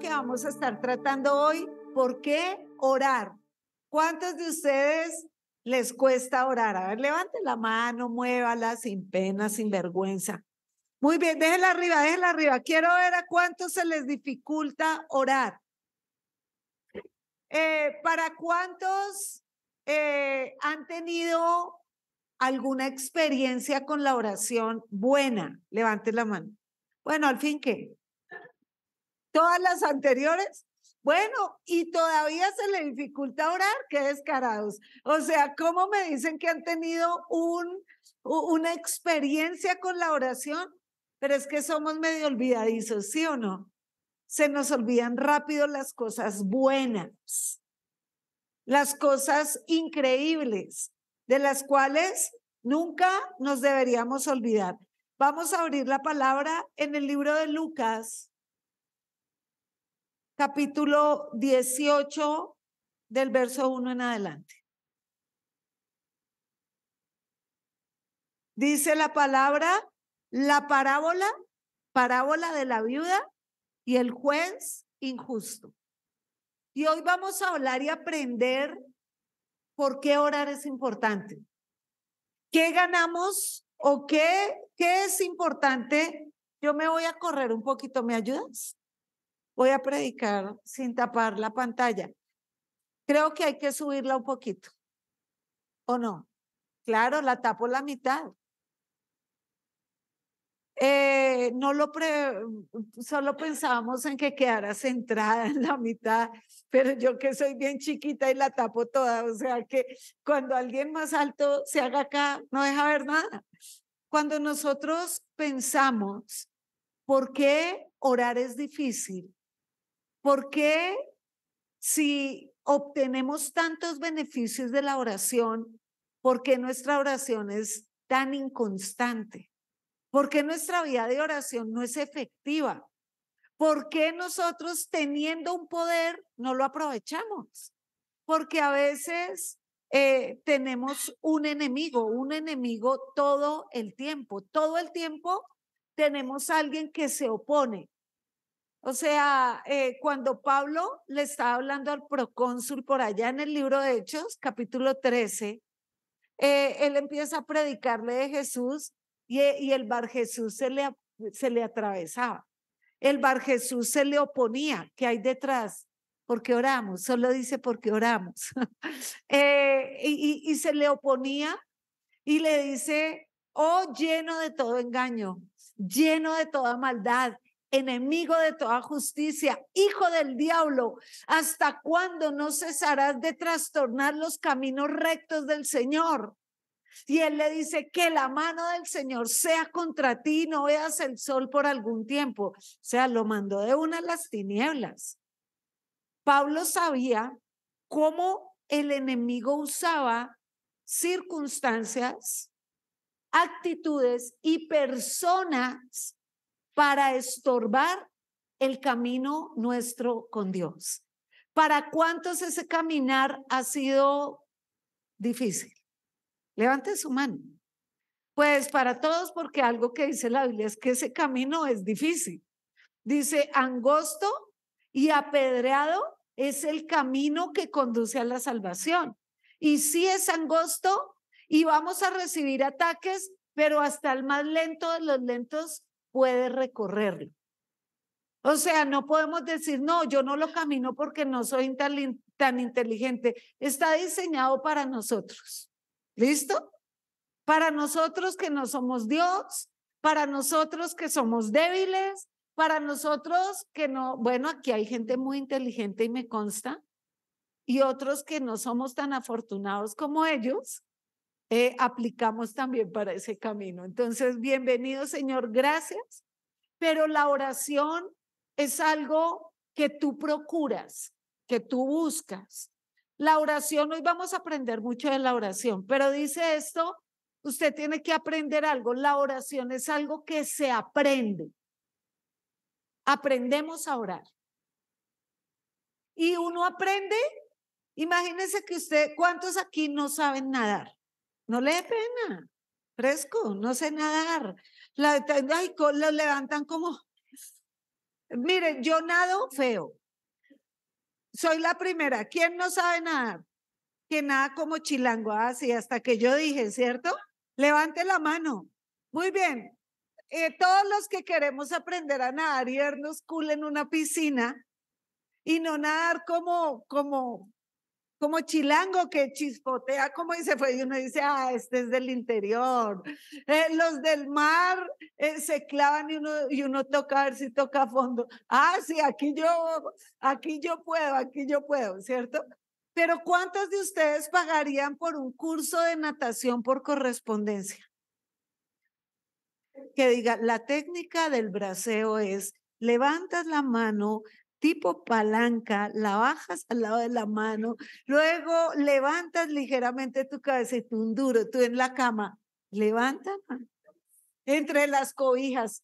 que vamos a estar tratando hoy, ¿por qué orar? ¿Cuántos de ustedes les cuesta orar? A ver, levante la mano, muévala sin pena, sin vergüenza. Muy bien, déjenla arriba, déjenla arriba. Quiero ver a cuántos se les dificulta orar. Eh, ¿Para cuántos eh, han tenido alguna experiencia con la oración buena? Levante la mano. Bueno, al fin que todas las anteriores. Bueno, y todavía se le dificulta orar, qué descarados. O sea, ¿cómo me dicen que han tenido un, una experiencia con la oración? Pero es que somos medio olvidadizos, ¿sí o no? Se nos olvidan rápido las cosas buenas, las cosas increíbles, de las cuales nunca nos deberíamos olvidar. Vamos a abrir la palabra en el libro de Lucas, capítulo 18 del verso 1 en adelante. Dice la palabra, la parábola, parábola de la viuda y el juez injusto. Y hoy vamos a hablar y aprender por qué orar es importante. ¿Qué ganamos o qué, qué es importante? Yo me voy a correr un poquito, ¿me ayudas? voy a predicar sin tapar la pantalla. Creo que hay que subirla un poquito, ¿o no? Claro, la tapo la mitad. Eh, no lo mm, mm, solo pensábamos en que quedara centrada en la mitad, pero yo que soy bien chiquita y la tapo toda, o sea que cuando alguien más alto se haga acá, no deja ver nada. Cuando nosotros pensamos por qué orar es difícil, ¿Por qué si obtenemos tantos beneficios de la oración, por qué nuestra oración es tan inconstante? ¿Por qué nuestra vida de oración no es efectiva? ¿Por qué nosotros teniendo un poder no lo aprovechamos? Porque a veces eh, tenemos un enemigo, un enemigo todo el tiempo. Todo el tiempo tenemos alguien que se opone, o sea, eh, cuando Pablo le está hablando al procónsul por allá en el libro de Hechos, capítulo 13, eh, él empieza a predicarle de Jesús eh, y, el bar Jesús se le, se le atravesaba. El bar Jesús se le oponía. que hay detrás? Porque oramos, solo dice porque oramos. y se le oponía y le dice, oh lleno de todo engaño, lleno de toda maldad, enemigo de toda justicia, hijo del diablo, ¿hasta cuándo no cesarás de trastornar los caminos rectos del Señor? Y él le dice, que la mano del Señor sea contra ti, no veas el sol por algún tiempo. O sea, lo mandó de una a las tinieblas. Pablo sabía cómo el enemigo usaba circunstancias, actitudes y personas para estorbar el camino nuestro con Dios. ¿Para cuántos ese caminar ha sido difícil? Levante su mano. Pues para todos, porque algo que dice la Biblia es que ese camino es difícil. Dice, angosto y apedreado es el camino que conduce a la salvación. Y si es angosto y vamos a recibir ataques, pero hasta el más lento de los lentos puede recorrerlo. O sea, no podemos decir, no, yo no lo camino porque no soy tan, inteligente. Está diseñado para nosotros. ¿Listo? Para nosotros que no somos Dios, para nosotros que somos débiles, para nosotros que no, bueno, aquí hay gente muy inteligente y me consta, y otros que no somos tan afortunados como ellos, eh, aplicamos también para ese camino. Entonces, bienvenido Señor, gracias. Pero la oración es algo que tú procuras, que tú buscas. La oración, hoy vamos a aprender mucho de la oración, pero dice esto, usted tiene que aprender algo. La oración es algo que se aprende. Aprendemos a orar. Y uno aprende, imagínense que usted, ¿cuántos aquí no saben nadar? No le dé pena. Fresco, no sé nadar. La, ay, lo levantan como. Miren, yo nado feo. Soy la primera. ¿Quién no sabe nadar? Que nada como chilango, así ah, hasta que yo dije, ¿cierto? Levante la mano. Muy bien. Eh, todos los que queremos aprender a nadar y vernos cool en una piscina y no nadar como, como como chilango que chispotea, como dice, fue, y uno dice, ah, este es del interior. Eh, los del mar eh, se clavan y uno, y uno toca a ver si toca a fondo. Ah, sí, aquí yo, aquí yo puedo, aquí yo puedo, ¿cierto? Pero ¿cuántos de ustedes pagarían por un curso de natación por correspondencia? Que diga, la técnica del braseo es, levantas la mano tipo palanca, la bajas al lado de la mano, luego levantas ligeramente tu cabeza y tú un tú en la cama, levanta entre las cobijas,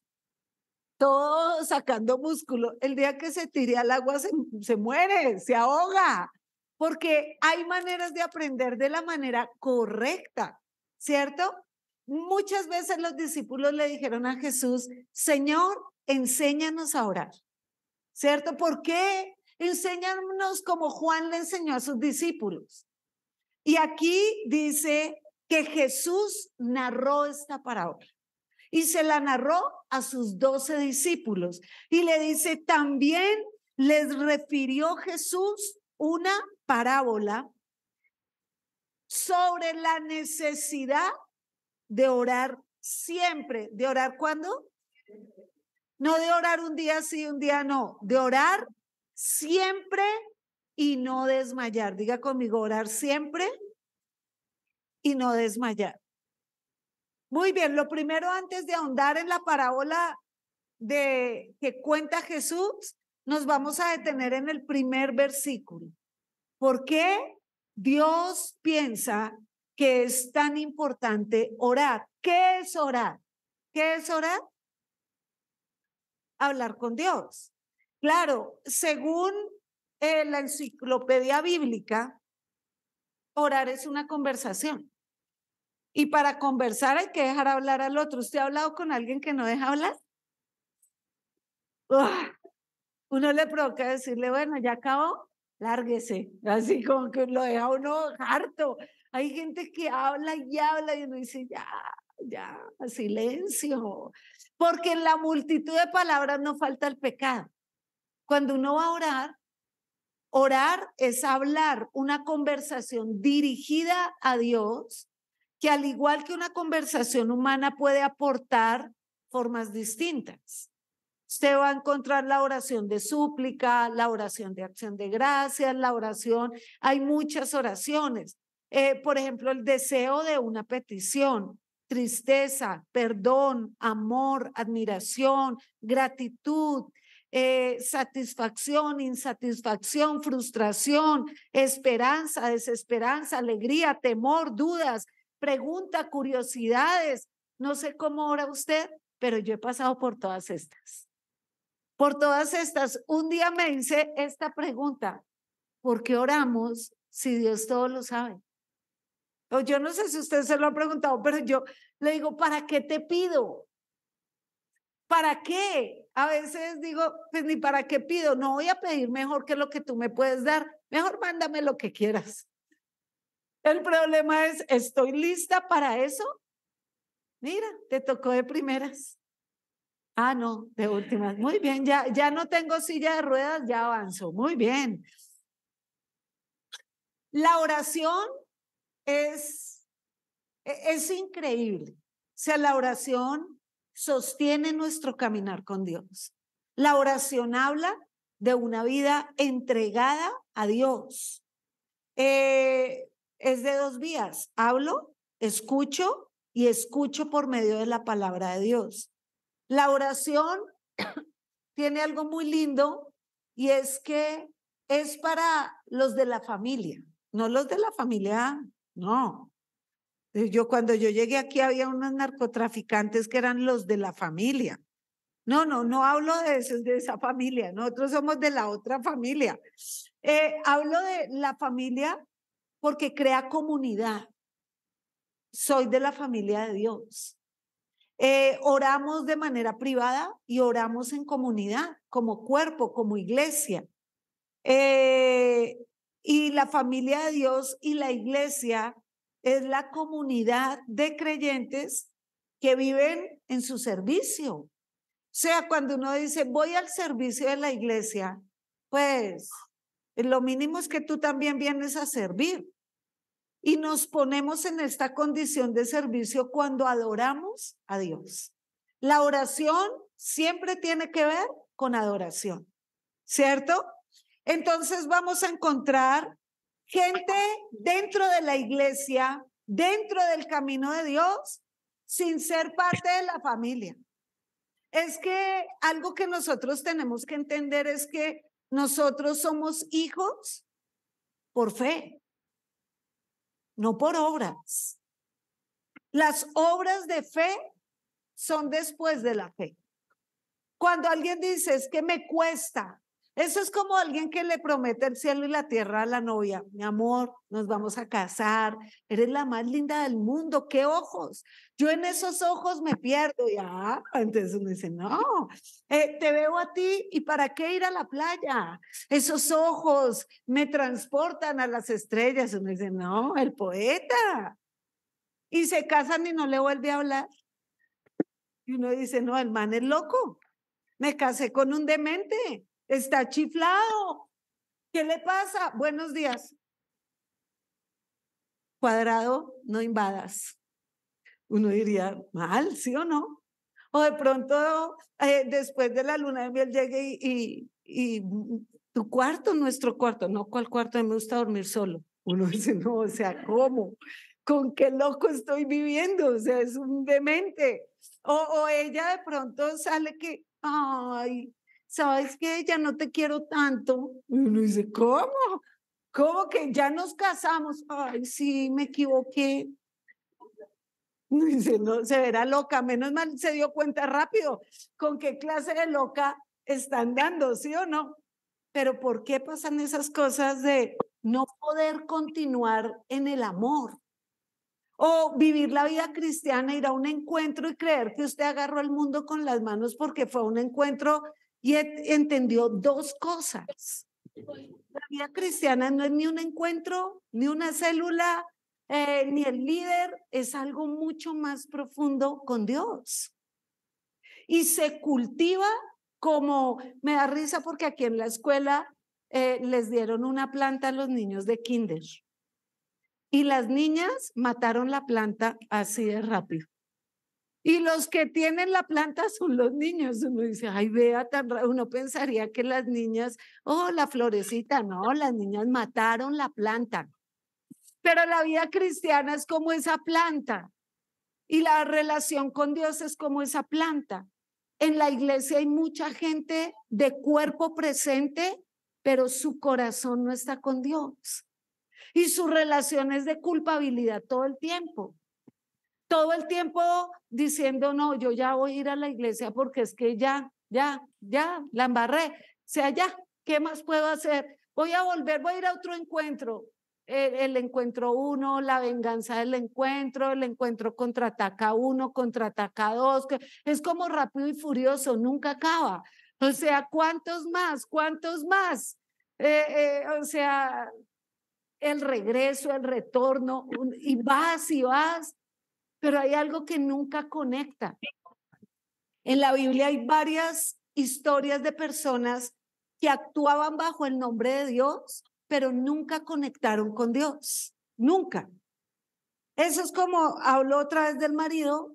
todo sacando músculo. El día que se tire al agua se muere, se ahoga, porque hay maneras de aprender de la manera correcta, ¿cierto? Muchas veces los discípulos le dijeron a Jesús, Señor, enséñanos a orar. ¿cierto? ¿Por qué? Enséñanos como Juan le enseñó a sus discípulos. Y aquí dice que Jesús narró esta parábola y se la narró a sus doce discípulos. Y le dice, también les refirió Jesús una parábola sobre la necesidad de orar siempre. ¿De orar cuándo? No de orar un día sí, un día no, de orar siempre y no desmayar. Diga conmigo, orar siempre y no desmayar. Muy bien, lo primero antes de ahondar en la parábola de que cuenta Jesús, nos vamos a detener en el primer versículo. ¿Por qué Dios piensa que es tan importante orar? ¿Qué es orar? ¿Qué es orar? hablar con Dios. Claro, según eh, la enciclopedia bíblica, orar es una conversación. Y para conversar hay que dejar hablar al otro. ¿Usted ha hablado con alguien que no deja hablar? ¡Ah! uno le provoca decirle, bueno, ya acabó, lárguese. Así como que lo deja uno harto. Hay gente que habla y habla y uno dice, ya, ya, silencio. Porque en la multitud de palabras no falta el pecado. Cuando uno va a orar, orar es hablar una conversación dirigida a Dios que al igual que una conversación humana puede aportar formas distintas. Usted va a encontrar la oración de súplica, la oración de acción de gracias, la oración, hay muchas oraciones. Eh, por ejemplo, el deseo de una petición, tristeza, perdón, amor, admiración, gratitud, eh, satisfacción, insatisfacción, frustración, esperanza, desesperanza, alegría, temor, dudas, pregunta, curiosidades. No sé cómo ora usted, pero yo he pasado por todas estas. Por todas estas, un día me hice esta pregunta, ¿por qué oramos si Dios todo lo sabe? yo no sé si usted se lo ha preguntado, pero yo le digo, ¿para qué te pido? ¿Para qué? A veces digo, pues ni para qué pido, no voy a pedir mejor que lo que tú me puedes dar, mejor mándame lo que quieras. El problema es, ¿estoy lista para eso? Mira, te tocó de primeras. Ah, no, de últimas. Muy bien, ya, ya no tengo silla de ruedas, ya avanzo. Muy bien. La oración es, e-, es increíble. O sea, la oración sostiene nuestro caminar con Dios. La oración habla de una vida entregada a Dios. Eh, es de dos vías. Hablo, escucho y escucho por medio de la palabra de Dios. La oración tiene algo muy lindo y es que es para los de la familia, no los de la familia no. Eh, yo cuando yo llegué aquí había unos narcotraficantes que eran los de la familia. No, no, no hablo de, de esa familia, nosotros somos de la otra familia. Eh, hablo de la familia porque crea comunidad. Soy de la familia de Dios. Eh, oramos de manera privada y oramos en comunidad, como cuerpo, como iglesia. Eh, y la familia de Dios y la iglesia es la comunidad de creyentes que viven en su servicio. O sea, cuando uno dice, voy al servicio de la iglesia, pues lo mínimo es que tú también vienes a servir. Y nos ponemos en esta condición de servicio cuando adoramos a Dios. La oración siempre tiene que ver con adoración, ¿cierto? Entonces vamos a encontrar gente dentro de la iglesia, dentro del camino de Dios, sin ser parte de la familia. Es que algo que nosotros tenemos que entender es que nosotros somos hijos por fe, no por obras. Las obras de fe son después de la fe. Cuando alguien dice es que me cuesta, eso es como alguien que le promete el cielo y la tierra a la novia. Mi amor, nos vamos a casar. Eres la más linda del mundo. ¡Qué ojos! Yo en esos ojos me pierdo. Ya, ah, entonces uno dice, no, eh, te veo a ti y para qué ir a la playa. Esos ojos me transportan a las estrellas. Uno dice, no, el poeta. Y se casan y no le vuelve a hablar. Y uno dice, no, el man es loco. Me casé con un demente está chiflado. ¿Qué le pasa? Buenos días. Cuadrado, no invadas. Uno diría, mal, ¿sí o no? O de pronto, eh, después de la luna de miel, llegue y, y, tu cuarto, nuestro cuarto. No, ¿cuál cuarto? Me gusta dormir solo. Uno dice, no, o sea, ¿cómo? ¿Con qué loco estoy viviendo? O sea, es un demente. O, o ella de pronto sale que, ay, ¿sabes qué? Ya no te quiero tanto. Y uno dice, ¿cómo? ¿Cómo que ya nos casamos? Ay, sí, me equivoqué. No dice, no, se verá loca. Menos mal se dio cuenta rápido con qué clase de loca están dando, ¿sí o no? Pero ¿por qué pasan esas cosas de no poder continuar en el amor? O vivir la vida cristiana, ir a un encuentro y creer que usted agarró el mundo con las manos porque fue un encuentro y entendió dos cosas. La vida cristiana no es ni un encuentro, ni una célula, eh, ni el líder, es algo mucho más profundo con Dios. Y se cultiva como, me da risa porque aquí en la escuela eh, les dieron una planta a los niños de kinder. Y las niñas mataron la planta así de rápido. Y los que tienen la planta son los niños. Uno dice, ay, vea, tan raro. Uno pensaría que las niñas, oh, la florecita, no, las niñas mataron la planta. Pero la vida cristiana es como esa planta. Y la relación con Dios es como esa planta. En la iglesia hay mucha gente de cuerpo presente, pero su corazón no está con Dios. Y su relación es de culpabilidad todo el tiempo todo el tiempo diciendo, no, yo ya voy a ir a la iglesia porque es que ya, ya, ya, la embarré. O sea, ya, ¿qué más puedo hacer? Voy a volver, voy a ir a otro encuentro. El, encuentro uno, la venganza del encuentro, el encuentro contraataca uno, contraataca dos. Que es como rápido y furioso, nunca acaba. O sea, ¿cuántos más? ¿Cuántos más? Eh, eh, o sea, el regreso, el retorno, y vas y vas pero hay algo que nunca conecta. En la Biblia hay varias historias de personas que actuaban bajo el nombre de Dios, pero nunca conectaron con Dios. Nunca. Eso es como habló otra vez del marido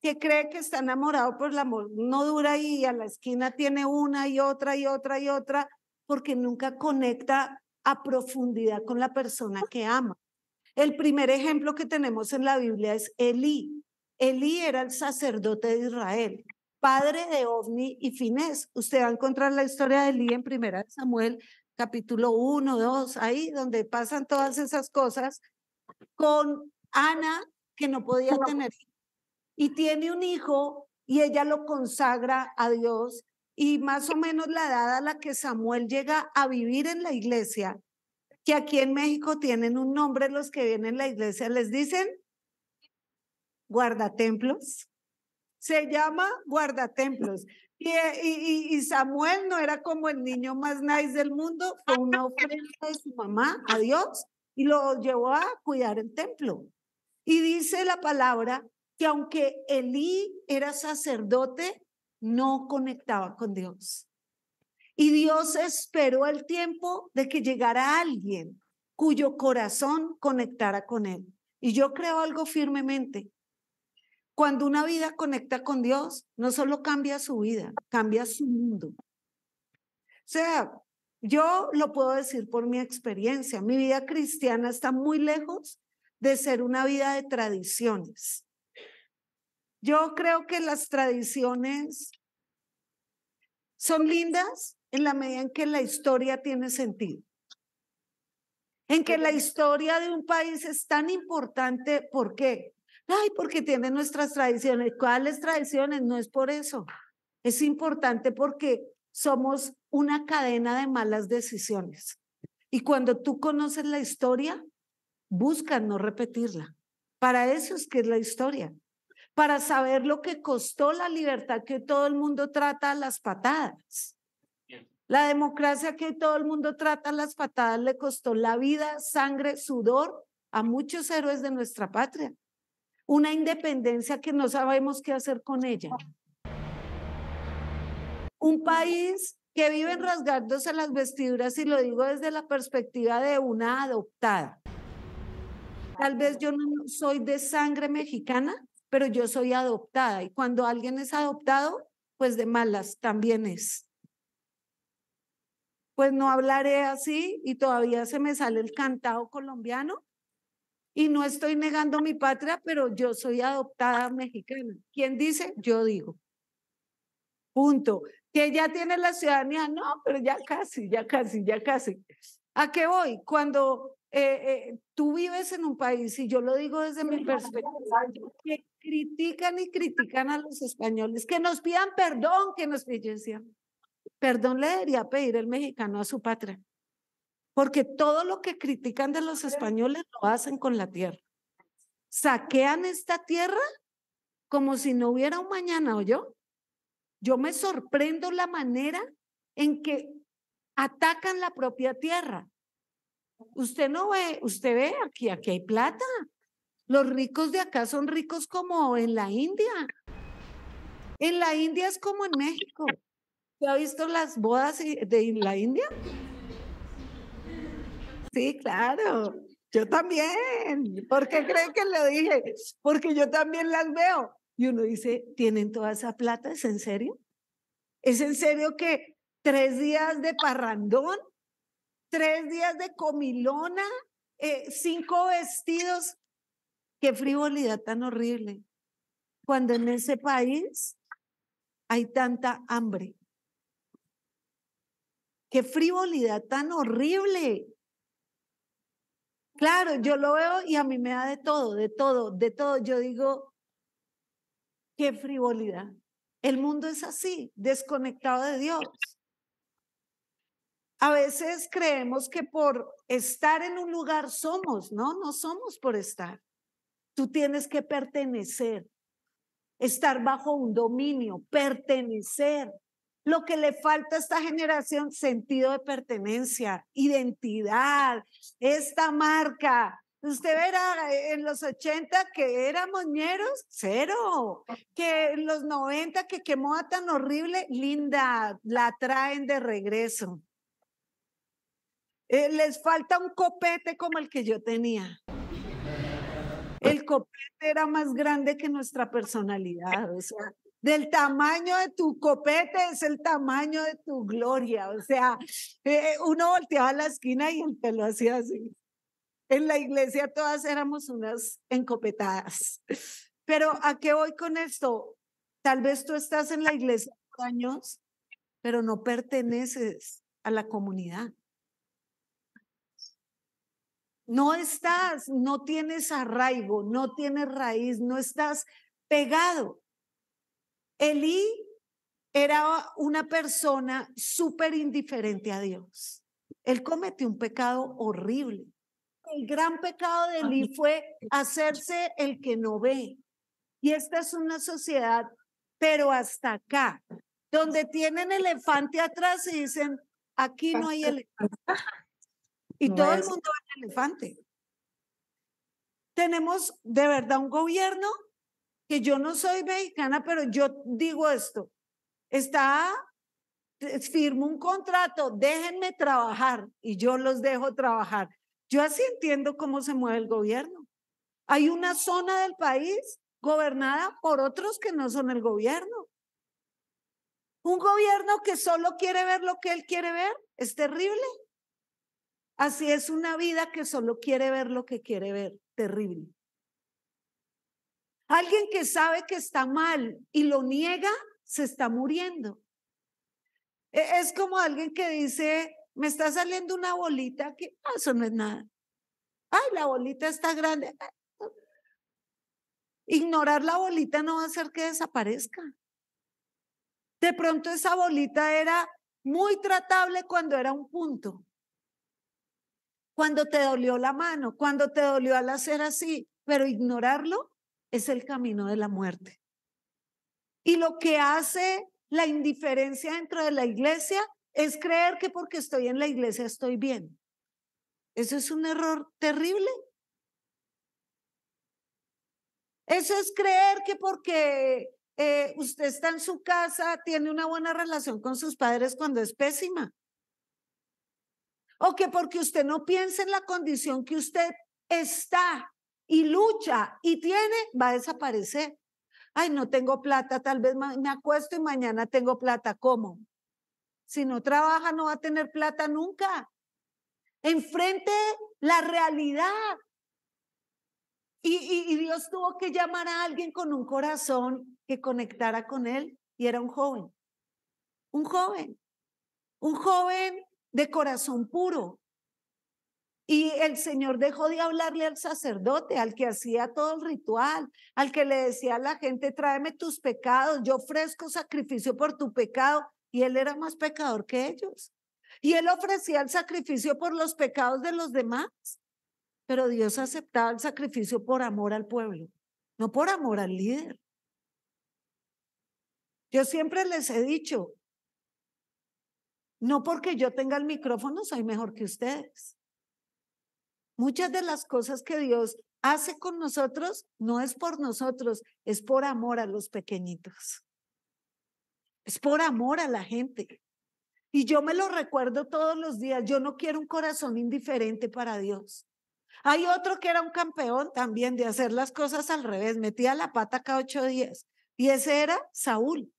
que cree que está enamorado por la no dura y a la esquina tiene una y otra y otra y otra porque nunca conecta a profundidad con la persona que ama. El primer ejemplo que tenemos en la Biblia es Elí. Elí era el sacerdote de Israel, padre de Ovni y Finés. Usted va a encontrar la historia de Elí en Primera Samuel, capítulo 1, 2, ahí donde pasan todas esas cosas, con Ana, que no podía tener. Y tiene un hijo y ella lo consagra a Dios. Y más o menos la edad a la que Samuel llega a vivir en la iglesia, que aquí en México tienen un nombre, los que vienen a la iglesia les dicen guardatemplos. Se llama guardatemplos. Y, y, Samuel no era como el niño más nice del mundo, fue una ofrenda de su mamá a Dios y lo llevó a cuidar el templo. Y dice la palabra que aunque Elí era sacerdote, no conectaba con Dios. Y Dios esperó el tiempo de que llegara alguien cuyo corazón conectara con Él. Y yo creo algo firmemente. Cuando una vida conecta con Dios, no solo cambia su vida, cambia su mundo. O sea, yo lo puedo decir por mi experiencia. Mi vida cristiana está muy lejos de ser una vida de tradiciones. Yo creo que las tradiciones son lindas, en la medida en que la historia tiene sentido. En que la historia de un país es tan importante, ¿por qué? Ay, porque tiene nuestras tradiciones. ¿Cuáles tradiciones? No es por eso. Es importante porque somos una cadena de malas decisiones. Y cuando tú conoces la historia, busca no repetirla. Para eso es que es la historia. Para saber lo que costó la libertad que todo el mundo trata a las patadas. La democracia que todo el mundo trata las patadas le costó la vida, sangre, sudor a muchos héroes de nuestra patria. Una independencia que no sabemos qué hacer con ella. Un país que vive en vive a las vestiduras y lo digo desde la perspectiva de una adoptada. Tal vez yo no soy de sangre mexicana, pero yo soy adoptada y cuando alguien es adoptado, pues de malas también es pues no hablaré así y todavía se me sale el cantado colombiano. Y no estoy negando mi patria, pero yo soy adoptada mexicana. ¿Quién dice? Yo digo. Punto. Que ya tiene la ciudadanía, no, pero ya casi, ya casi, ya casi. ¿A qué voy? Cuando eh, eh, tú vives en un país, y yo lo digo desde mi perspectiva, que critican y critican a los españoles, que nos pidan perdón, que nos pidan perdón le debería pedir el mexicano a su patria, porque todo lo que critican de los españoles lo hacen con la tierra. Saquean esta tierra como si no hubiera un mañana, ¿o yo? Yo me sorprendo la manera en que atacan la propia tierra. Usted no ve, usted ve aquí, aquí hay plata. Los ricos de acá son ricos como en la India. En la India es como en México. ¿Te ha visto las bodas de la India? Sí, claro. Yo también. ¿Por qué creen que lo dije? Porque yo también las veo. Y uno dice, ¿tienen toda esa plata? ¿Es en serio? ¿Es en serio que tres días de parrandón, tres días de comilona, eh, cinco vestidos? Qué frivolidad tan horrible. Cuando en ese país hay tanta hambre, qué frivolidad tan horrible. Claro, yo lo veo y a mí me da de todo, de todo, de todo. Yo digo, qué frivolidad. El mundo es así, desconectado de Dios. A veces creemos que por estar en un lugar somos, no, no somos por estar. Tú tienes que pertenecer, estar bajo un dominio, pertenecer. Lo que le falta a esta generación, sentido de pertenencia, identidad, esta marca. Usted verá eh, en los 80 que éramos ñeros, cero. Que en los 90 que quemó a tan horrible, linda, la traen de regreso. Eh, les falta un copete como el que yo tenía. El copete era más grande que nuestra personalidad. O sea, del tamaño de tu copete es el tamaño de tu gloria. O sea, eh, uno volteaba a la esquina y el pelo hacía así. En la iglesia todas éramos unas encopetadas. Pero ¿a qué voy con esto? Tal vez tú estás en la iglesia años, pero no perteneces a la comunidad. No estás, no tienes arraigo, no tienes raíz, no estás pegado. Elí era una persona súper indiferente a Dios. Él cometió un pecado horrible. El gran pecado de Elí fue hacerse el que no ve. Y esta es una sociedad, pero hasta acá, donde tienen elefante atrás y dicen, aquí no hay elefante. Y todo el mundo ve el elefante. Tenemos de verdad un gobierno yo no soy mexicana, pero yo digo esto, está, firmo un contrato, déjenme trabajar y yo los dejo trabajar. Yo así entiendo cómo se mueve el gobierno. Hay una zona del país gobernada por otros que no son el gobierno. Un gobierno que solo quiere ver lo que él quiere ver es terrible. Así es una vida que solo quiere ver lo que quiere ver, terrible. Alguien que sabe que está mal y lo niega, se está muriendo. E-, es como alguien que dice, me está saliendo una bolita que, eso no es nada. Ay, la bolita está grande. Ignorar la bolita no va a hacer que desaparezca. De pronto esa bolita era muy tratable cuando era un punto. Cuando te dolió la mano, cuando te dolió al hacer así, pero ignorarlo es el camino de la muerte. Y lo que hace la indiferencia dentro de la iglesia es creer que porque estoy en la iglesia estoy bien. Eso es un error terrible. Eso es creer que porque eh, usted está en su casa, tiene una buena relación con sus padres cuando es pésima. O que porque usted no piensa en la condición que usted está y lucha y tiene, va a desaparecer. Ay, no tengo plata, tal vez me acuesto y mañana tengo plata. ¿Cómo? Si no trabaja, no va a tener plata nunca. Enfrente la realidad. Y, Dios tuvo que llamar a alguien con un corazón que conectara con él y era un joven. Un joven. Un joven de corazón puro, y el Señor dejó de hablarle al sacerdote, al que hacía todo el ritual, al que le decía a la gente, tráeme tus pecados, yo ofrezco sacrificio por tu pecado. Y él era más pecador que ellos. Y él ofrecía el sacrificio por los pecados de los demás. Pero Dios aceptaba el sacrificio por amor al pueblo, no por amor al líder. Yo siempre les he dicho, no porque yo tenga el micrófono soy mejor que ustedes. Muchas de las cosas que Dios hace con nosotros no es por nosotros, es por amor a los pequeñitos. Es por amor a la gente. Y yo me lo recuerdo todos los días. Yo no quiero un corazón indiferente para Dios. Hay otro que era un campeón también de hacer las cosas al revés, metía la pata cada ocho días. Y ese era Saúl.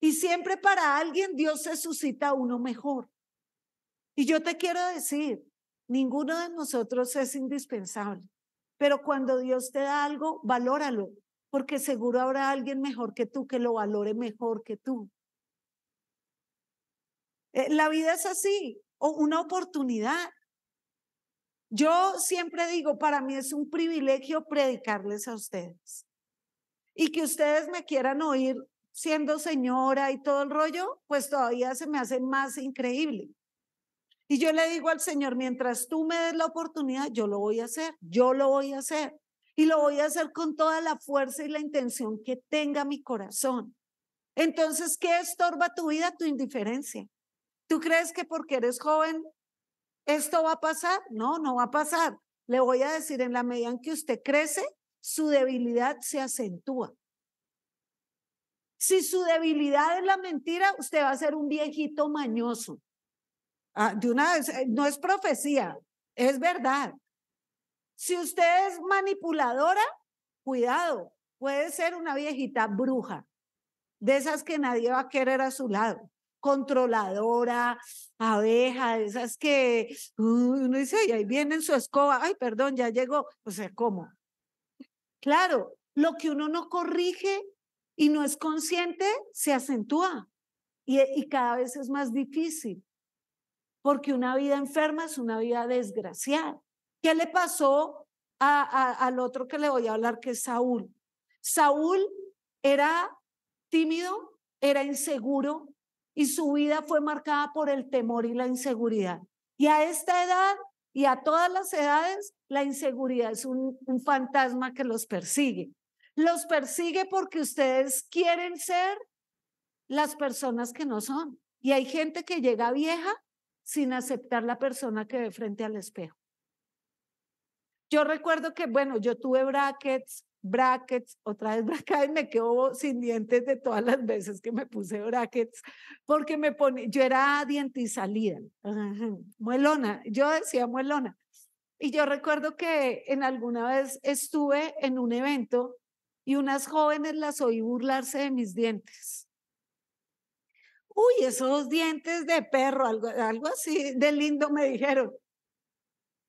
Y siempre para alguien Dios se suscita uno mejor. Y yo te quiero decir, Ninguno de nosotros es indispensable, pero cuando Dios te da algo, valóralo, porque seguro habrá alguien mejor que tú que lo valore mejor que tú. Eh, la vida es así, o una oportunidad. Yo siempre digo, para mí es un privilegio predicarles a ustedes. Y que ustedes me quieran oír siendo señora y todo el rollo, pues todavía se me hace más increíble. Y yo le digo al Señor, mientras tú me des la oportunidad, yo lo voy a hacer, yo lo voy a hacer. Y lo voy a hacer con toda la fuerza y la intención que tenga mi corazón. Entonces, ¿qué estorba tu vida? Tu indiferencia. ¿Tú crees que porque eres joven esto va a pasar? No, no va a pasar. Le voy a decir, en la medida en que usted crece, su debilidad se acentúa. Si su debilidad es la mentira, usted va a ser un viejito mañoso. Ah, de eh, no es profecía, es verdad. Si usted es manipuladora, cuidado, puede ser una viejita bruja, de esas que nadie va a querer a su lado, controladora, abeja, de esas que uno dice, y ahí viene su escoba, ay, perdón, ya llegó, o sea, ¿cómo? Claro, lo que uno no corrige y no es consciente se acentúa y cada vez es más difícil porque una vida enferma es una vida desgraciada. ¿Qué le pasó al otro que le voy a hablar, que es Saúl? Saúl era tímido, era inseguro y su vida fue marcada por el temor y la inseguridad. Y a esta edad y a todas las edades, la inseguridad es un fantasma que los persigue. Los persigue porque ustedes quieren ser las personas que no son. Y hay gente que llega vieja sin aceptar la persona que ve frente al espejo. Yo recuerdo que, bueno, yo tuve brackets, brackets, otra vez brackets, me quedo sin dientes de todas las veces que me puse brackets, porque me pone, yo era y salida, muelona, yo decía muelona. Y yo recuerdo que en alguna vez estuve en un evento y unas jóvenes las oí burlarse de mis dientes uy, esos dientes de perro, algo, algo así de lindo me dijeron.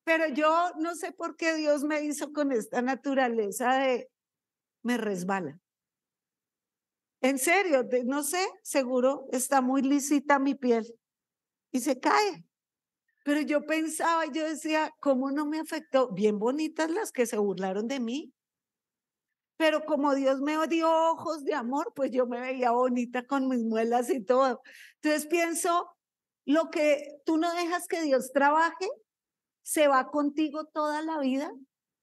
Pero yo no sé por qué Dios me hizo con esta naturaleza de me resbala. En serio, no sé, seguro está muy lisita mi piel y se cae. Pero yo pensaba, yo decía, ¿cómo no me afectó? Bien bonitas las que se burlaron de mí pero como Dios me dio ojos de amor, pues yo me veía bonita con mis muelas y todo. Entonces pienso, lo que tú no dejas que Dios trabaje, se va contigo toda la vida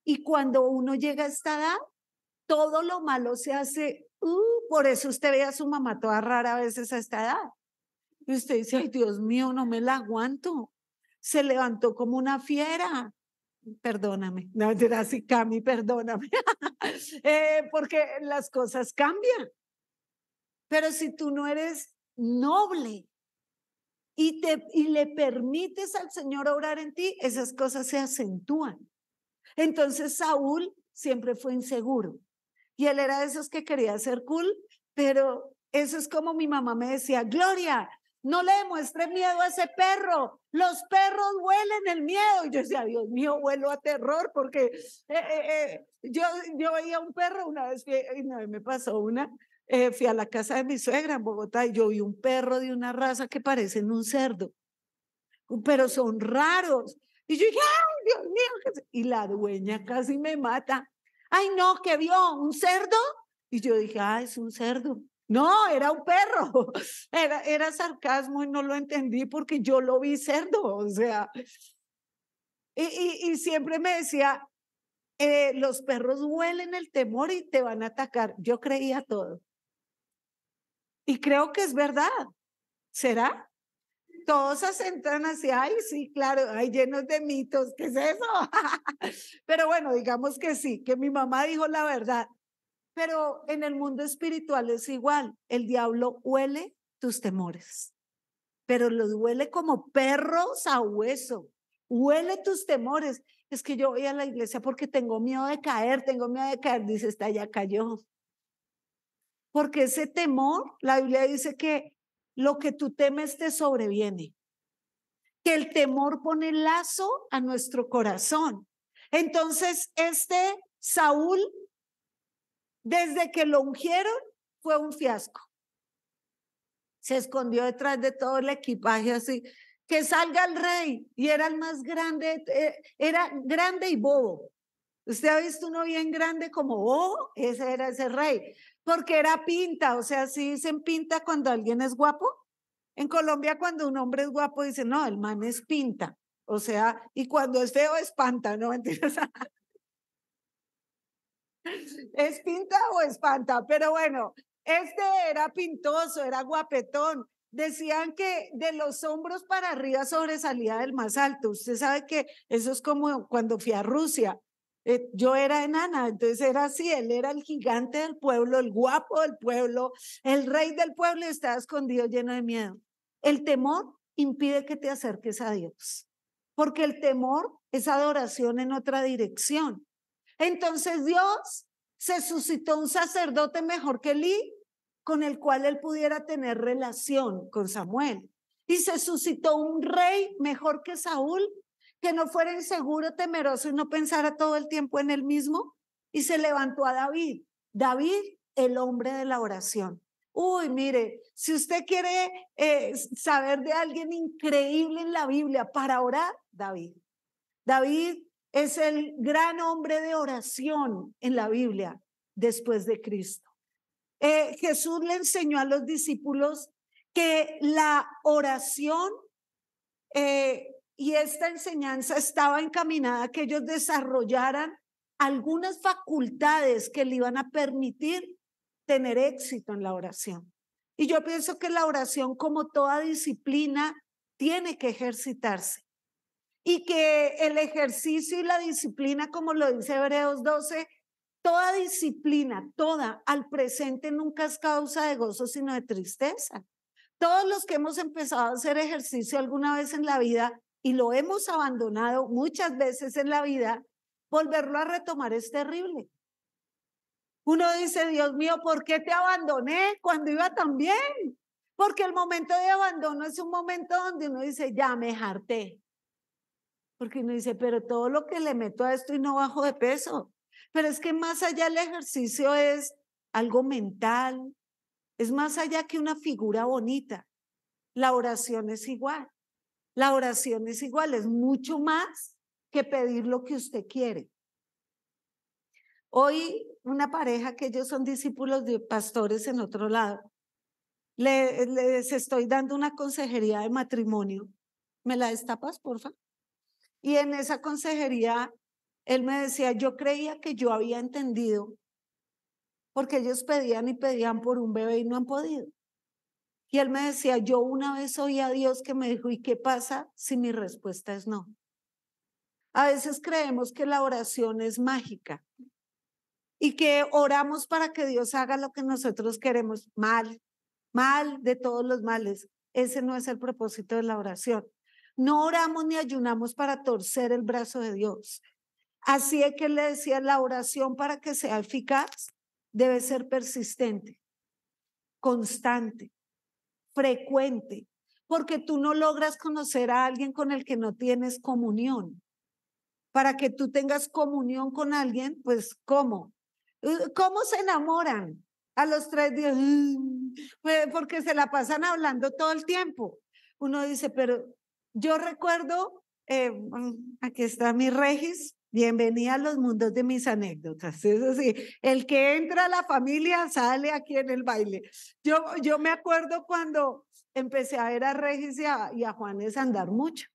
y cuando uno llega a esta edad, todo lo malo se hace, uh, por eso usted ve a su mamá toda rara a veces a esta edad. Y usted dice, ay Dios mío, no me la aguanto. Se levantó como una fiera, perdóname, no era así Cami, perdóname, eh, porque las cosas cambian. Pero si tú no eres noble y, te, y le permites al Señor orar en ti, esas cosas se acentúan. Entonces Saúl siempre fue inseguro y él era de esos que quería ser cool, pero eso es como mi mamá me decía, Gloria, no le demuestre miedo a ese perro. Los perros huelen el miedo. Y yo decía, Dios mío, huelo a terror porque eh, eh, eh, Yo, yo veía un perro una vez, una me pasó una, fui a la casa de mi suegra en Bogotá y yo vi un perro de una raza que parecen un cerdo, pero son raros. Y yo dije, ay, Dios mío, y la dueña casi me mata. Ay, no, ¿qué vio un cerdo. Y yo dije, ah, es un cerdo. No, era un perro. Era, era sarcasmo y no lo entendí porque yo lo vi cerdo, o sea. Y, siempre me decía, eh, los perros huelen el temor y te van a atacar. Yo creía todo. Y creo que es verdad. ¿Será? Todos entran así, ay, sí, claro, hay llenos de mitos, ¿qué es eso? Pero bueno, digamos que sí, que mi mamá dijo la verdad. Pero en el mundo espiritual es igual. El diablo huele tus temores, pero los huele como perros a hueso. Huele tus temores. Es que yo voy a la iglesia porque tengo miedo de caer, tengo miedo de caer. Dice, está ya cayó. Porque ese temor, la Biblia dice que lo que tú temes te sobreviene. Que el temor pone lazo a nuestro corazón. Entonces, este Saúl desde que lo ungieron fue un fiasco. Se escondió detrás de todo el equipaje así, que salga el rey y era el más grande, eh, era grande y bobo. Usted ha visto uno bien grande como bobo, ese era ese rey, porque era pinta, o sea, si dicen pinta cuando alguien es guapo. En Colombia cuando un hombre es guapo dicen, no, el man es pinta. O sea, y cuando es feo espanta, ¿no? ¿Entiendes? ¿Es pinta o espanta? Pero bueno, este era pintoso, era guapetón. Decían que de los hombros para arriba sobresalía del más alto. Usted sabe que eso es como cuando fui a Rusia. Eh, yo era enana, entonces era así, él era el gigante del pueblo, el guapo del pueblo, el rey del pueblo Está estaba escondido lleno de miedo. El temor impide que te acerques a Dios, porque el temor es adoración en otra dirección. Entonces Dios se suscitó un sacerdote mejor que Elí, con el cual él pudiera tener relación con Samuel. Y se suscitó un rey mejor que Saúl, que no fuera inseguro, temeroso y no pensara todo el tiempo en él mismo. Y se levantó a David. David, el hombre de la oración. Uy, mire, si usted quiere eh, saber de alguien increíble en la Biblia para orar, David. David es el gran hombre de oración en la Biblia después de Cristo. Eh, Jesús le enseñó a los discípulos que la oración eh, y esta enseñanza estaba encaminada a que ellos desarrollaran algunas facultades que le iban a permitir tener éxito en la oración. Y yo pienso que la oración, como toda disciplina, tiene que ejercitarse y que el ejercicio y la disciplina, como lo dice Hebreos 12, toda disciplina, toda al presente nunca es causa de gozo, sino de tristeza. Todos los que hemos empezado a hacer ejercicio alguna vez en la vida y lo hemos abandonado muchas veces en la vida, volverlo a retomar es terrible. Uno dice, Dios mío, ¿por qué te abandoné cuando iba tan bien? Porque el momento de abandono es un momento donde uno dice, ya me harté, porque uno dice, pero todo lo que le meto a esto y no bajo de peso. Pero es que más allá el ejercicio es algo mental, es más allá que una figura bonita. La oración es igual. La oración es igual, es mucho más que pedir lo que usted quiere. Hoy una pareja que ellos son discípulos de pastores en otro lado, les, estoy dando una consejería de matrimonio. ¿Me la destapas, por favor? Y en esa consejería, él me decía, yo creía que yo había entendido, porque ellos pedían y pedían por un bebé y no han podido. Y él me decía, yo una vez oí a Dios que me dijo, ¿y qué pasa si mi respuesta es no? A veces creemos que la oración es mágica y que oramos para que Dios haga lo que nosotros queremos. Mal, mal de todos los males. Ese no es el propósito de la oración. No oramos ni ayunamos para torcer el brazo de Dios. Así es que le decía, la oración para que sea eficaz debe ser persistente, constante, frecuente, porque tú no logras conocer a alguien con el que no tienes comunión. Para que tú tengas comunión con alguien, pues ¿cómo? Eh, ¿Cómo se enamoran? A los tres días, mm", pues, porque se la pasan hablando todo el tiempo. Uno dice, pero yo recuerdo, eh, mm, aquí está mi Regis, bienvenida a los mundos de mis anécdotas. Es así, el que entra a la familia sale aquí en el baile. Yo, yo me acuerdo cuando empecé a ver a Regis y a, Juanes andar mucho.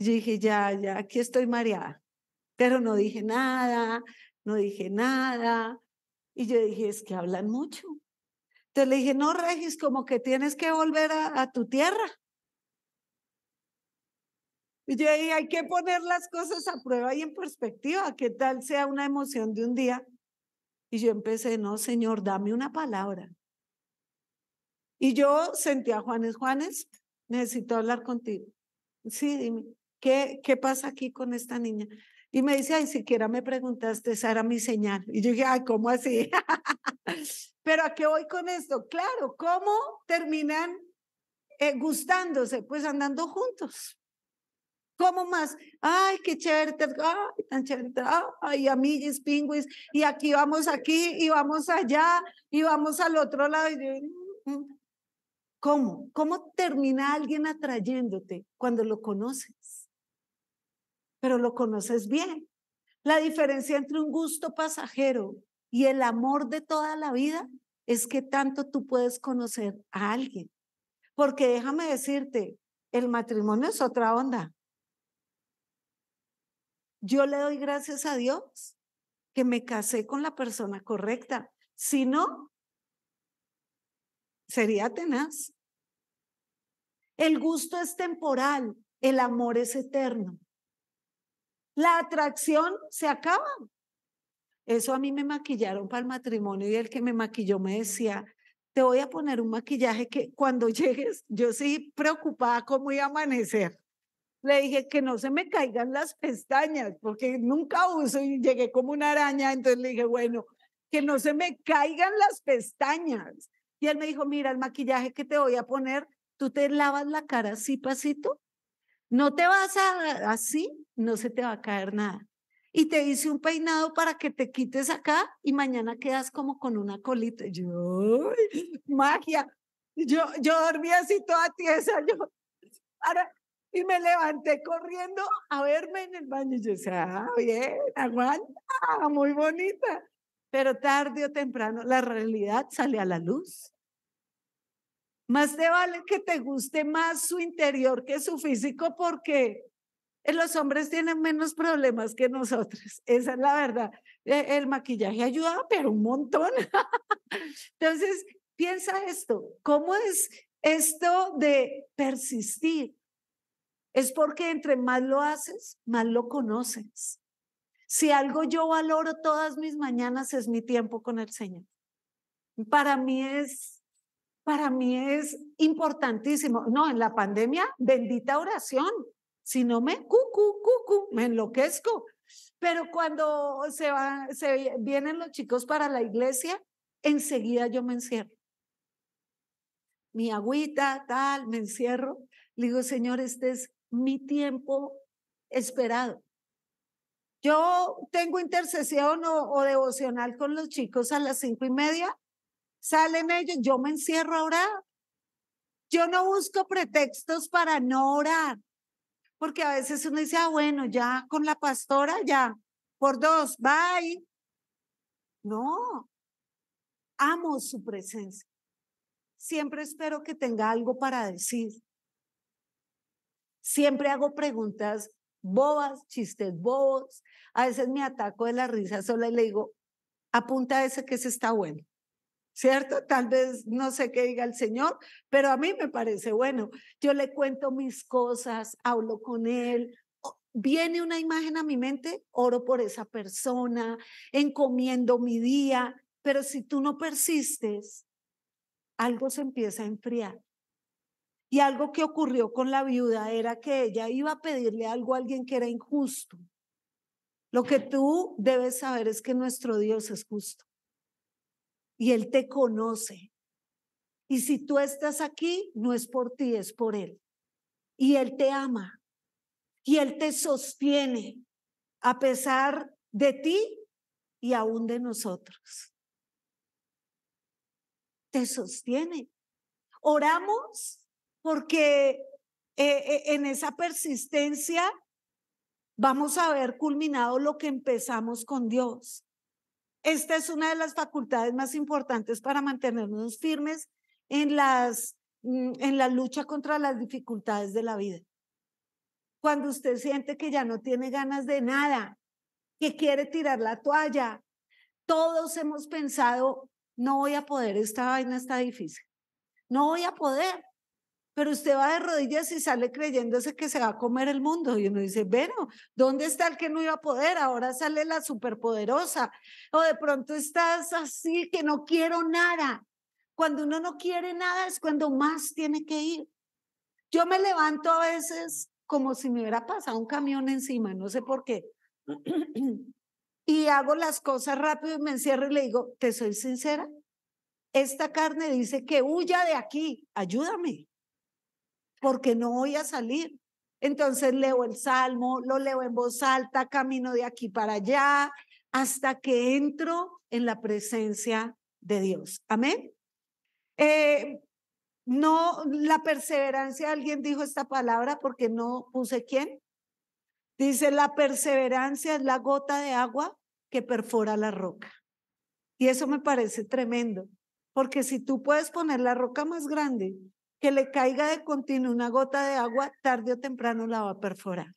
Yo dije, ya, ya, aquí estoy mareada. Pero no dije nada, no dije nada. Y yo dije, es que hablan mucho. Entonces le dije, no, Regis, como que tienes que volver a tu tierra. Y yo hay que poner las cosas a prueba y en perspectiva, que tal sea una emoción de un día. Y yo empecé, no, Señor, dame una palabra. Y yo sentía, a Juanes, Juanes, necesito hablar contigo. Sí, dime, ¿qué, qué pasa aquí con esta niña? Y me dice, ay, siquiera me preguntaste, esa era mi señal. Y yo dije, ay, ¿cómo así? Pero ¿a qué voy con esto? Claro, ¿cómo terminan eh, gustándose? Pues andando juntos. ¿Cómo más? Ay, qué chévere, ay, tan chévere, ay, amigis, pingüis, y aquí vamos aquí, y vamos allá, y vamos al otro lado. Mm, mm. ¿Cómo? ¿Cómo termina alguien atrayéndote cuando lo conoces? Pero lo conoces bien. La diferencia entre un gusto pasajero y el amor de toda la vida es que tanto tú puedes conocer a alguien. Porque déjame decirte, el matrimonio es otra onda yo le doy gracias a Dios que me casé con la persona correcta. Si no, sería tenaz. El gusto es temporal, el amor es eterno. La atracción se acaba. Eso a mí me maquillaron para el matrimonio y el que me maquilló me decía, te voy a poner un maquillaje que cuando llegues, yo sí preocupada cómo iba a amanecer le dije que no se me caigan las pestañas, porque nunca uso y llegué como una araña, entonces le dije, bueno, que no se me caigan las pestañas. Y él me dijo, mira, el maquillaje que te voy a poner, tú te lavas la cara así, pasito, no te vas a, así, no se te va a caer nada. Y te hice un peinado para que te quites acá y mañana quedas como con una colita. Yo, magia. Yo, yo dormía así toda tiesa. Yo, ahora, y me levanté corriendo a verme en el baño. Y yo decía, ah, bien, aguanta, muy bonita. Pero tarde o temprano la realidad sale a la luz. Más te vale que te guste más su interior que su físico porque los hombres tienen menos problemas que nosotros, esa es la verdad. E, el maquillaje ayuda, pero un montón. Entonces, piensa esto, ¿cómo es esto de persistir? es porque entre más lo haces, más lo conoces. Si algo yo valoro todas mis mañanas es mi tiempo con el Señor. Para mí es, para mí es importantísimo. No, en la pandemia, bendita oración. Si no me cu, cu, me enloquezco. Pero cuando se, va, se vienen los chicos para la iglesia, enseguida yo me encierro. Mi agüita, tal, me encierro. Le digo, Señor, este es mi tiempo esperado. Yo tengo intercesión o, devocional con los chicos a las cinco y media, salen ellos, yo me encierro a orar. Yo no busco pretextos para no orar, porque a veces uno dice, ah, bueno, ya con la pastora, ya, por dos, bye. No, amo su presencia. Siempre espero que tenga algo para decir. Siempre hago preguntas bobas, chistes bobos. A veces me ataco de la risa sola y le digo, apunta a ese que se está bueno. ¿Cierto? Tal vez no sé qué diga el Señor, pero a mí me parece bueno. Yo le cuento mis cosas, hablo con él, viene una imagen a mi mente, oro por esa persona, encomiendo mi día, pero si tú no persistes, algo se empieza a enfriar. Y algo que ocurrió con la viuda era que ella iba a pedirle algo a alguien que era injusto. Lo que tú debes saber es que nuestro Dios es justo. Y Él te conoce. Y si tú estás aquí, no es por ti, es por Él. Y Él te ama. Y Él te sostiene a pesar de ti y aún de nosotros. Te sostiene. Oramos porque eh, eh, en esa persistencia vamos a haber culminado lo que empezamos con Dios. Esta es una de las facultades más importantes para mantenernos firmes en, las, mm, en la lucha contra las dificultades de la vida. Cuando usted siente que ya no tiene ganas de nada, que quiere tirar la toalla, todos hemos pensado, no voy a poder, esta vaina está difícil, no voy a poder, pero usted va de rodillas y sale creyéndose que se va a comer el mundo. Y uno dice, bueno, ¿dónde está el que no iba a poder? Ahora sale la superpoderosa. O de pronto estás así, que no quiero nada. Cuando uno no quiere nada es cuando más tiene que ir. Yo me levanto a veces como si me hubiera pasado un camión encima, no sé por qué. y hago las cosas rápido y me encierro y le digo, te soy sincera, esta carne dice que huya de aquí, ayúdame porque no voy a salir. Entonces leo el salmo, lo leo en voz alta, camino de aquí para allá, hasta que entro en la presencia de Dios. Amén. Eh, no, la perseverancia, alguien dijo esta palabra porque no puse quién. Dice, la perseverancia es la gota de agua que perfora la roca. Y eso me parece tremendo, porque si tú puedes poner la roca más grande, que le caiga de continuo una gota de agua, tarde o temprano la va a perforar.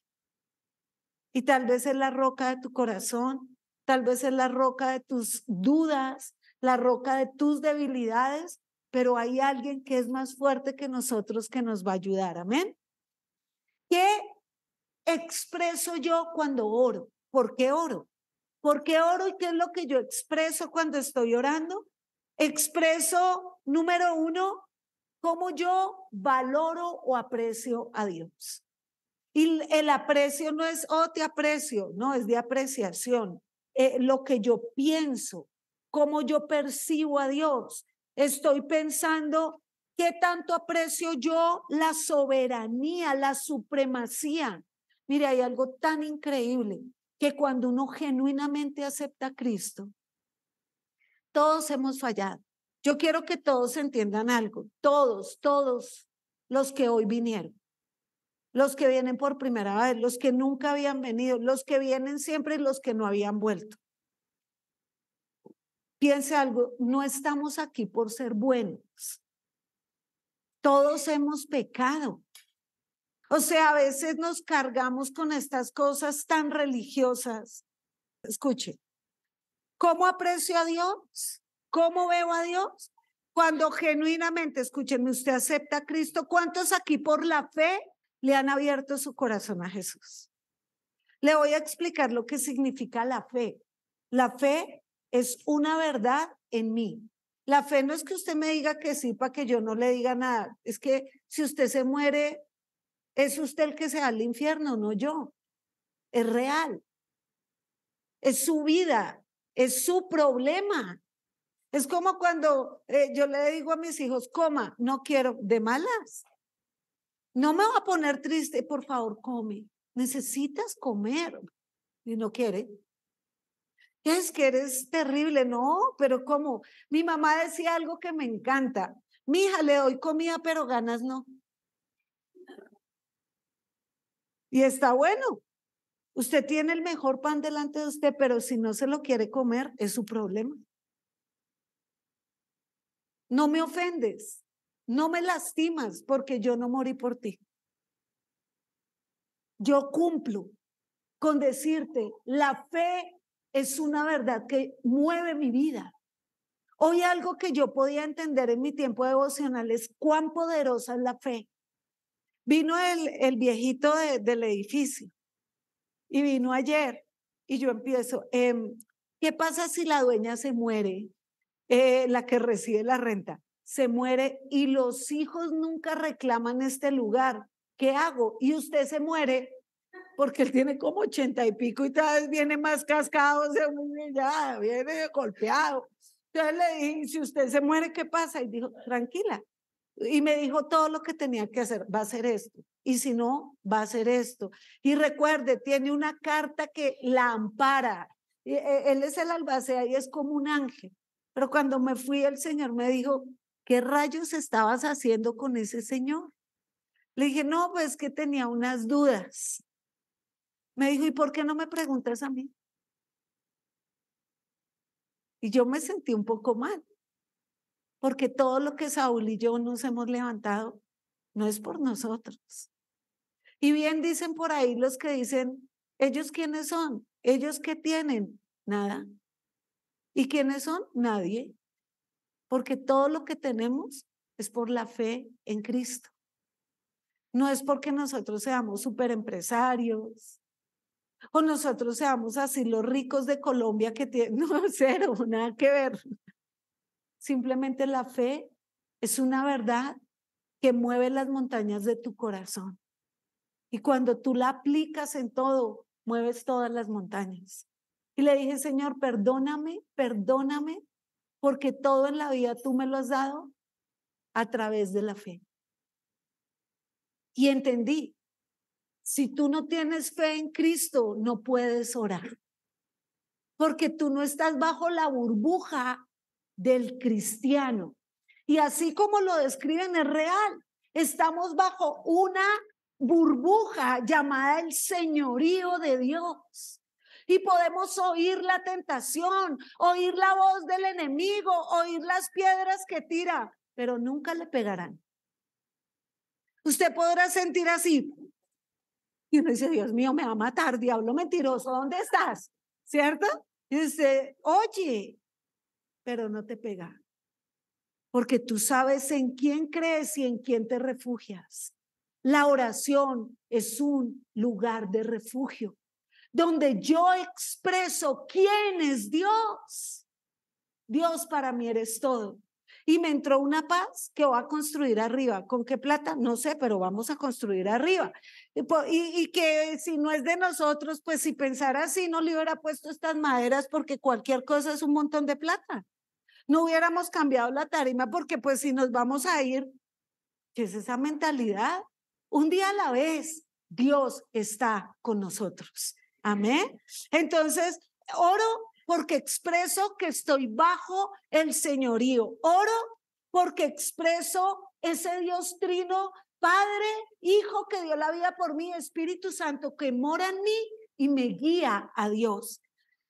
Y tal vez es la roca de tu corazón, tal vez es la roca de tus dudas, la roca de tus debilidades, pero hay alguien que es más fuerte que nosotros que nos va a ayudar. Amén. ¿Qué expreso yo cuando oro? ¿Por qué oro? ¿Por qué oro y qué es lo que yo expreso cuando estoy orando? Expreso, número uno, cómo yo valoro o aprecio a Dios. Y el aprecio no es, oh, te aprecio, no, es de apreciación. Eh, lo que yo pienso, cómo yo percibo a Dios. Estoy pensando qué tanto aprecio yo la soberanía, la supremacía. Mire, hay algo tan increíble que cuando uno genuinamente acepta a Cristo, todos hemos fallado, yo quiero que todos entiendan algo, todos, todos los que hoy vinieron, los que vienen por primera vez, los que nunca habían venido, los que vienen siempre y los que no habían vuelto. Piense algo, no estamos aquí por ser buenos. Todos hemos pecado. O sea, a veces nos cargamos con estas cosas tan religiosas. Escuche, ¿cómo aprecio a Dios? ¿Cómo veo a Dios? Cuando genuinamente, escúchenme, usted acepta a Cristo, ¿cuántos aquí por la fe le han abierto su corazón a Jesús? Le voy a explicar lo que significa la fe. La fe es una verdad en mí. La fe no es que usted me diga que sí para que yo no le diga nada. Es que si usted se muere, es usted el que se va al infierno, no yo. Es real. Es su vida, es su problema. Es como cuando eh, yo le digo a mis hijos, coma, no quiero, de malas. No me va a poner triste, por favor, come. Necesitas comer. Y no quiere. Es que eres terrible, no, pero como Mi mamá decía algo que me encanta. hija le doy comida, pero ganas no. Y está bueno. Usted tiene el mejor pan delante de usted, pero si no se lo quiere comer, es su problema. No me ofendes, no me lastimas porque yo no morí por ti. Yo cumplo con decirte, la fe es una verdad que mueve mi vida. Hoy algo que yo podía entender en mi tiempo devocional es cuán poderosa es la fe. Vino el, el viejito del edificio y vino ayer y yo empiezo, em, ¿qué pasa si la dueña se muere? Eh, la que recibe la renta, se muere y los hijos nunca reclaman este lugar. ¿Qué hago? Y usted se muere porque él tiene como ochenta y pico y cada vez viene más cascado, se ya viene golpeado. Entonces le dije, si usted se muere, ¿qué pasa? Y dijo, tranquila. Y me dijo todo lo que tenía que hacer, va a ser esto. Y si no, va a ser esto. Y recuerde, tiene una carta que la ampara. E, e, él es el albacea y es como un ángel. Pero cuando me fui, el Señor me dijo, ¿qué rayos estabas haciendo con ese señor? Le dije, no, pues que tenía unas dudas. Me dijo, ¿y por qué no me preguntas a mí? Y yo me sentí un poco mal, porque todo lo que Saúl y yo nos hemos levantado no es por nosotros. Y bien dicen por ahí los que dicen, ellos quiénes son, ellos qué tienen, nada. ¿Y quiénes son? Nadie. Porque todo lo que tenemos es por la fe en Cristo. No es porque nosotros seamos superempresarios o nosotros seamos así los ricos de Colombia que tienen, no, cero, nada que ver. Simplemente la fe es una verdad que mueve las montañas de tu corazón. Y cuando tú la aplicas en todo, mueves todas las montañas. Y le dije, Señor, perdóname, perdóname, porque todo en la vida tú me lo has dado a través de la fe. Y entendí, si tú no tienes fe en Cristo, no puedes orar, porque tú no estás bajo la burbuja del cristiano. Y así como lo describen, es real. Estamos bajo una burbuja llamada el señorío de Dios y podemos oír la tentación, oír la voz del enemigo, oír las piedras que tira, pero nunca le pegarán. Usted podrá sentir así. Y uno dice, Dios mío, me va a matar, diablo mentiroso, ¿dónde estás? ¿Cierto? Y dice, oye, pero no te pega, porque tú sabes en quién crees y en quién te refugias. La oración es un lugar de refugio donde yo expreso quién es Dios. Dios para mí eres todo. Y me entró una paz que voy a construir arriba. ¿Con qué plata? No sé, pero vamos a construir arriba. Y, que si no es de nosotros, pues si pensara así, no le hubiera puesto estas maderas porque cualquier cosa es un montón de plata. No hubiéramos cambiado la tarima porque pues si nos vamos a ir, que es esa mentalidad? Un día a la vez, Dios está con nosotros. Amén. Entonces, oro porque expreso que estoy bajo el señorío. Oro porque expreso ese Dios trino, Padre, Hijo que dio la vida por mí, Espíritu Santo que mora en mí y me guía a Dios.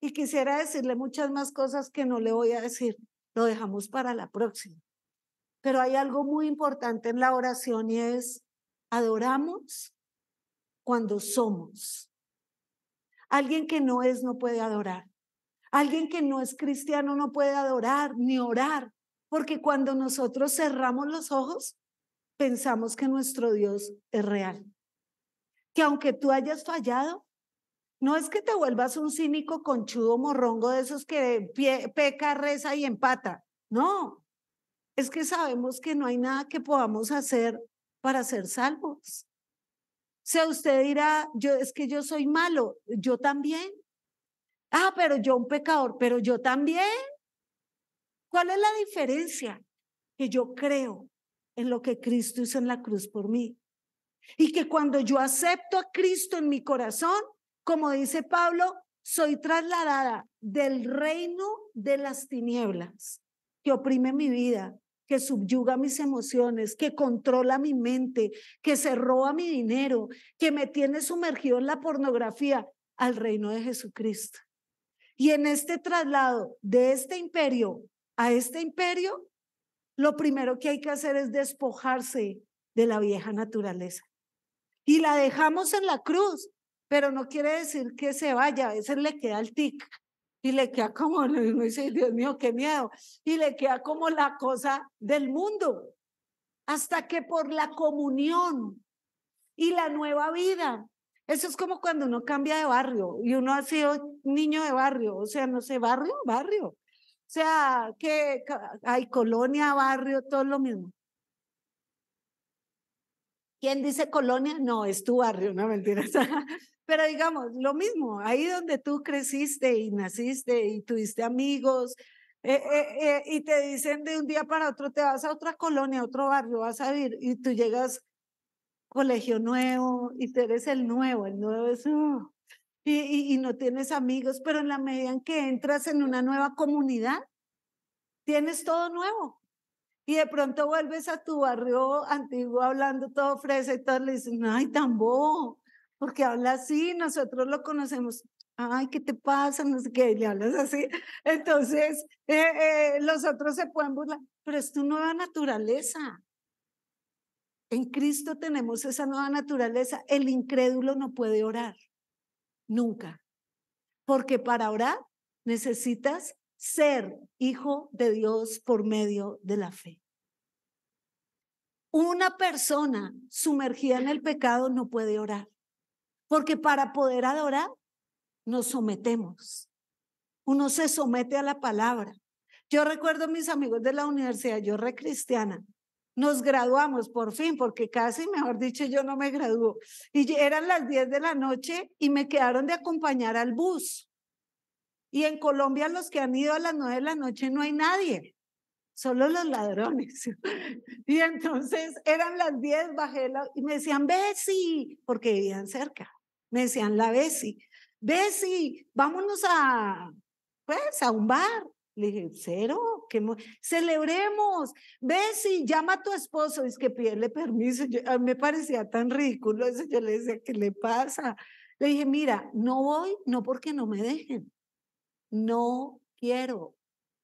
Y quisiera decirle muchas más cosas que no le voy a decir. Lo dejamos para la próxima. Pero hay algo muy importante en la oración y es adoramos cuando somos. Alguien que no es no puede adorar. Alguien que no es cristiano no puede adorar ni orar, porque cuando nosotros cerramos los ojos, pensamos que nuestro Dios es real. Que aunque tú hayas fallado, no es que te vuelvas un cínico conchudo morrongo de esos que peca, reza y empata. No, es que sabemos que no hay nada que podamos hacer para ser salvos sea, usted dirá, yo es que yo soy malo, yo también. Ah, pero yo un pecador, pero yo también. ¿Cuál es la diferencia? Que yo creo en lo que Cristo hizo en la cruz por mí. Y que cuando yo acepto a Cristo en mi corazón, como dice Pablo, soy trasladada del reino de las tinieblas que oprime mi vida que subyuga mis emociones, que controla mi mente, que se roba mi dinero, que me tiene sumergido en la pornografía, al reino de Jesucristo. Y en este traslado de este imperio a este imperio, lo primero que hay que hacer es despojarse de la vieja naturaleza. Y la dejamos en la cruz, pero no quiere decir que se vaya, a veces le queda el tic y le queda como, no dice, Dios mío, qué miedo, y le queda como la cosa del mundo, hasta que por la comunión y la nueva vida. Eso es como cuando uno cambia de barrio y uno ha sido niño de barrio, o sea, no sé, barrio, barrio. O sea, que hay colonia, barrio, todo lo mismo. ¿Quién dice colonia? No, es tu barrio, no mentiras. Pero digamos, lo mismo, ahí donde tú creciste y naciste y tuviste amigos, eh, eh, eh, y te dicen de un día para otro, te vas a otra colonia, a otro barrio, vas a ir y tú llegas colegio nuevo y tú eres el nuevo, el nuevo es, ¡oh! y, y, no tienes amigos, pero en la medida en que entras en una nueva comunidad, tienes todo nuevo, y de pronto vuelves a tu barrio antiguo hablando todo fresco y todo, le dicen, ay, tan porque habla así, nosotros lo conocemos. Ay, ¿qué te pasa? No sé qué, le hablas así. Entonces, eh, eh, los otros se pueden burlar, pero es tu nueva naturaleza. En Cristo tenemos esa nueva naturaleza. El incrédulo no puede orar, nunca, porque para orar necesitas ser hijo de Dios por medio de la fe. Una persona sumergida en el pecado no puede orar. Porque para poder adorar, nos sometemos. Uno se somete a la palabra. Yo recuerdo a mis amigos de la universidad, yo re cristiana, nos graduamos por fin, porque casi, mejor dicho, yo no me graduó. Y eran las 10 de la noche y me quedaron de acompañar al bus. Y en Colombia los que han ido a las 9 de la noche no hay nadie, solo los ladrones. Y entonces eran las 10, bajé y me decían, Bessie, porque vivían cerca me decían la Bessie, Bessie, vámonos a, pues, a un bar. Le dije, cero, que celebremos. Bessie, llama a tu esposo. Es que pídele permiso. a ah, mí me parecía tan ridículo eso. Yo le decía, ¿qué le pasa? Le dije, mira, no voy, no porque no me dejen. No quiero,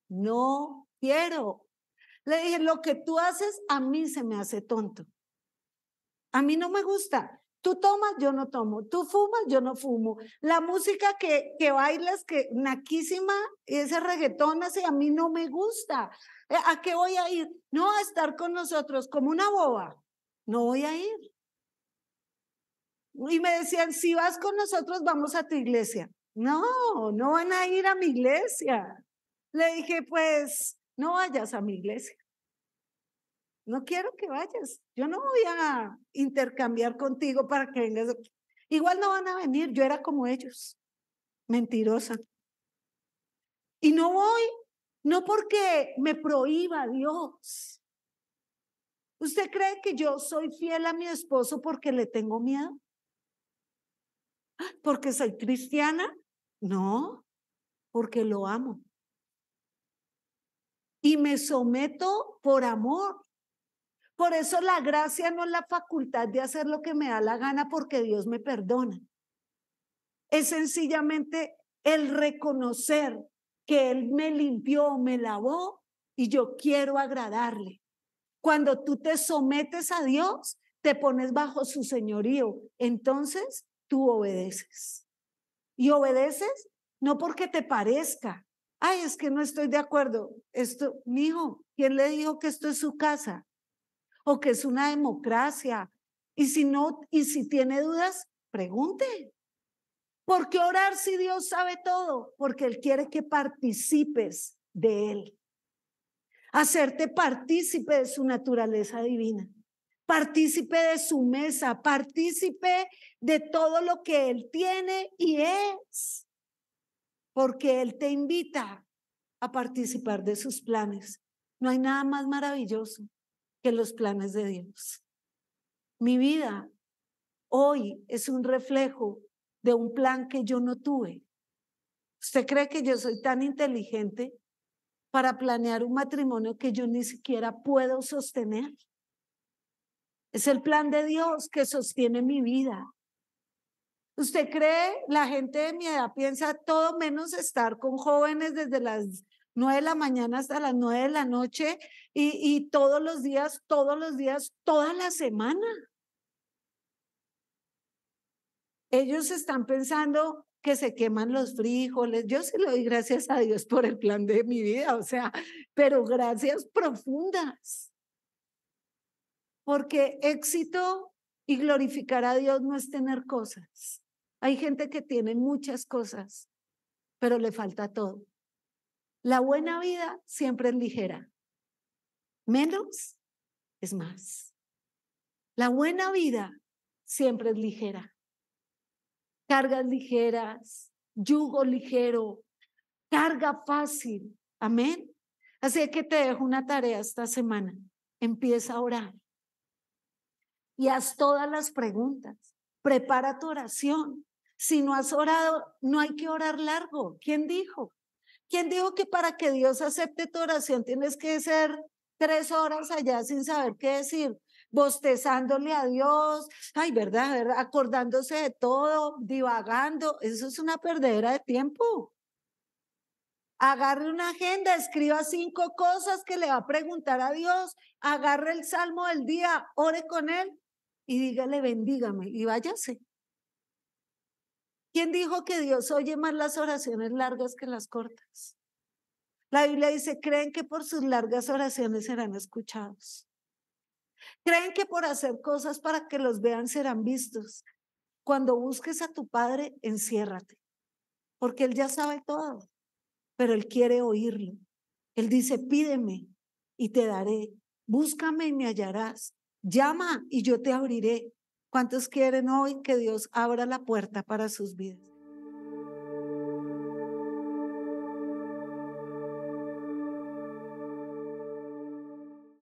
no quiero. Le dije, lo que tú haces a mí se me hace tonto. A mí no me gusta. Tú tomas, yo no tomo. Tú fumas, yo no fumo. La música que, que bailas, que naquísima, ese reggaetón así a mí no me gusta. Eh, ¿A qué voy a ir? No, a estar con nosotros como una boba. No voy a ir. Y me decían, si vas con nosotros, vamos a tu iglesia. No, no van a ir a mi iglesia. Le dije, pues, no vayas a mi iglesia no quiero que vayas, yo no voy a intercambiar contigo para que vengas. Igual no van a venir, yo era como ellos, mentirosa. Y no voy, no porque me prohíba Dios. ¿Usted cree que yo soy fiel a mi esposo porque le tengo miedo? ¿Porque soy cristiana? No, porque lo amo. Y me someto por amor. Por eso la gracia no es la facultad de hacer lo que me da la gana porque Dios me perdona. Es sencillamente el reconocer que Él me limpió, me lavó y yo quiero agradarle. Cuando tú te sometes a Dios, te pones bajo su señorío, entonces tú obedeces. Y obedeces no porque te parezca, ay, es que no estoy de acuerdo, esto, mi hijo, ¿quién le dijo que esto es su casa? o que es una democracia. Y si no, y si tiene dudas, pregunte. ¿Por qué orar si Dios sabe todo? Porque Él quiere que participes de Él. Hacerte partícipe de su naturaleza divina, partícipe de su mesa, partícipe de todo lo que Él tiene y es. Porque Él te invita a participar de sus planes. No hay nada más maravilloso que los planes de Dios. Mi vida hoy es un reflejo de un plan que yo no tuve. ¿Usted cree que yo soy tan inteligente para planear un matrimonio que yo ni siquiera puedo sostener? Es el plan de Dios que sostiene mi vida. ¿Usted cree, la gente de mi edad piensa todo menos estar con jóvenes desde las 9 de la mañana hasta las 9 de la noche y, todos los días, todos los días, toda la semana. Ellos están pensando que se queman los frijoles. Yo sí lo doy gracias a Dios por el plan de mi vida, o sea, pero gracias profundas. Porque éxito y glorificar a Dios no es tener cosas. Hay gente que tiene muchas cosas, pero le falta todo. La buena vida siempre es ligera. Menos es más. La buena vida siempre es ligera. Cargas ligeras, yugo ligero, carga fácil. Amén. Así que te dejo una tarea esta semana. Empieza a orar y haz todas las preguntas. Prepara tu oración. Si no has orado, no hay que orar largo. ¿Quién dijo? ¿Quién dijo que para que Dios acepte tu oración tienes que ser tres horas allá sin saber qué decir? bostezándole a Dios, ay, ¿verdad? ¿verdad? Acordándose de todo, divagando, eso es una perdedera de tiempo. Agarre una agenda, escriba cinco cosas que le va a preguntar a Dios, agarre el salmo del día, ore con él y dígale, bendígame y váyase. ¿Quién dijo que Dios oye más las oraciones largas que las cortas? La Biblia dice, creen que por sus largas oraciones serán escuchados. Creen que por hacer cosas para que los vean serán vistos. Cuando busques a tu Padre, enciérrate, porque Él ya sabe todo, pero Él quiere oírlo. Él dice, pídeme y te daré, búscame y me hallarás, llama y yo te abriré. ¿Cuántos quieren hoy que Dios abra la puerta para sus vidas?